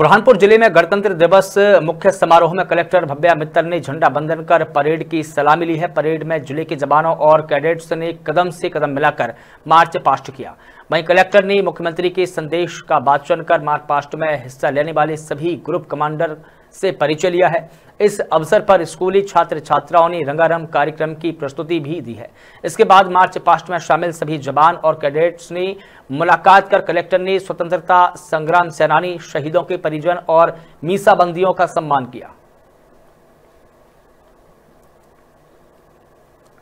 बुरहानपुर जिले में गणतंत्र दिवस मुख्य समारोह में कलेक्टर भव्या मित्तल ने झंडा बंधन कर परेड की सलामी ली है परेड में जिले के जवानों और कैडेट्स ने कदम से कदम मिलाकर मार्च पास्ट किया वहीं कलेक्टर ने मुख्यमंत्री के संदेश का वाचन कर मार्च पास्ट में हिस्सा लेने वाले सभी ग्रुप कमांडर से परिचय लिया है इस अवसर पर स्कूली छात्र छात्राओं ने रंगारंग कार्यक्रम की प्रस्तुति भी दी है इसके बाद मार्च पास्ट में शामिल सभी जवान और कैडेट्स ने मुलाकात कर कलेक्टर ने स्वतंत्रता संग्राम सेनानी शहीदों के परिजन और मीसाबंदियों का सम्मान किया